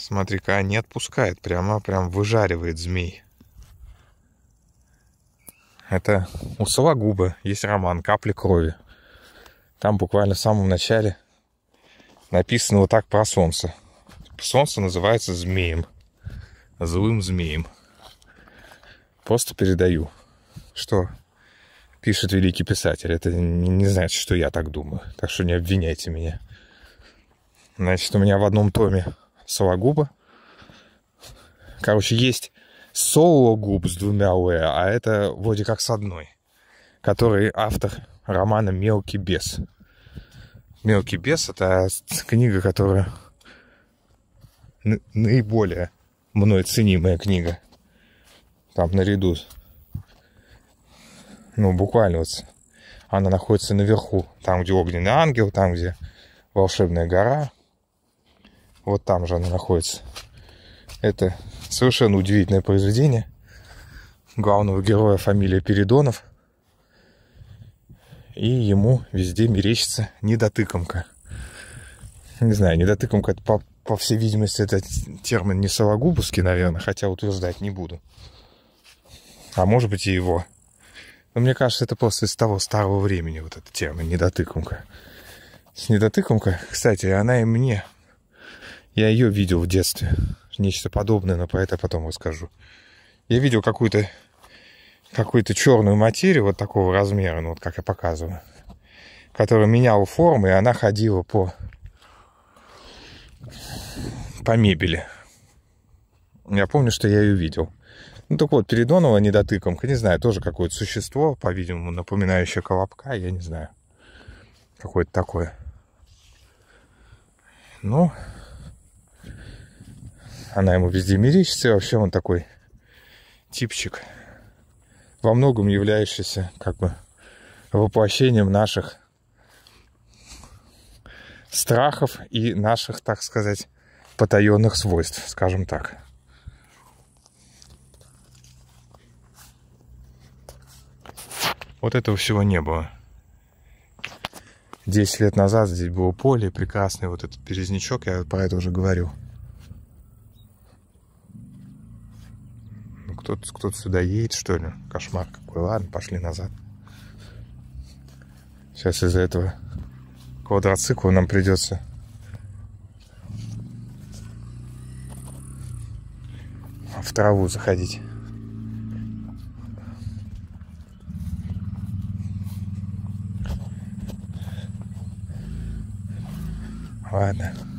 Смотри-ка, не отпускает, прямо прям выжаривает змей. Это у Сологуба есть роман «Капли крови». Там буквально в самом начале написано вот так про солнце. Солнце называется змеем. Злым змеем. Просто передаю, что пишет великий писатель. Это не значит, что я так думаю. Так что не обвиняйте меня. Значит, у меня в одном томе Сологуба. Короче, есть Сологуб с двумя «у», а это вроде как с одной, который автор романа «Мелкий бес». «Мелкий бес» — это книга, которая наиболее мной ценимая книга. Там наряду. Ну, буквально вот она находится наверху, там, где огненный ангел, там, где волшебная гора, вот там же она находится. Это совершенно удивительное произведение. Главного героя фамилия Передонов. И ему везде мерещится недотыкомка. Не знаю, недотыкомка, это, по, по всей видимости, это термин не совогубовский, наверное, хотя утверждать не буду. А может быть и его. Но мне кажется, это просто из того старого времени, вот эта термин недотыкомка. С недотыкомка, кстати, она и мне я ее видел в детстве. Нечто подобное, но про это потом расскажу. Я видел какую-то какую-то черную материю вот такого размера, ну вот как я показываю, которая меняла форму, и она ходила по по мебели. Я помню, что я ее видел. Ну так вот, Передонова недотыкомка, не знаю, тоже какое-то существо, по-видимому, напоминающее колобка, я не знаю. Какое-то такое. Ну, она ему везде мерещится, и вообще он такой типчик, во многом являющийся как бы воплощением наших страхов и наших, так сказать, потаенных свойств, скажем так. Вот этого всего не было. Десять лет назад здесь было поле прекрасный вот этот березнячок, я про это уже говорил. кто-то кто сюда едет, что ли? Кошмар какой. Ладно, пошли назад. Сейчас из-за этого квадроцикла нам придется в траву заходить. Ладно.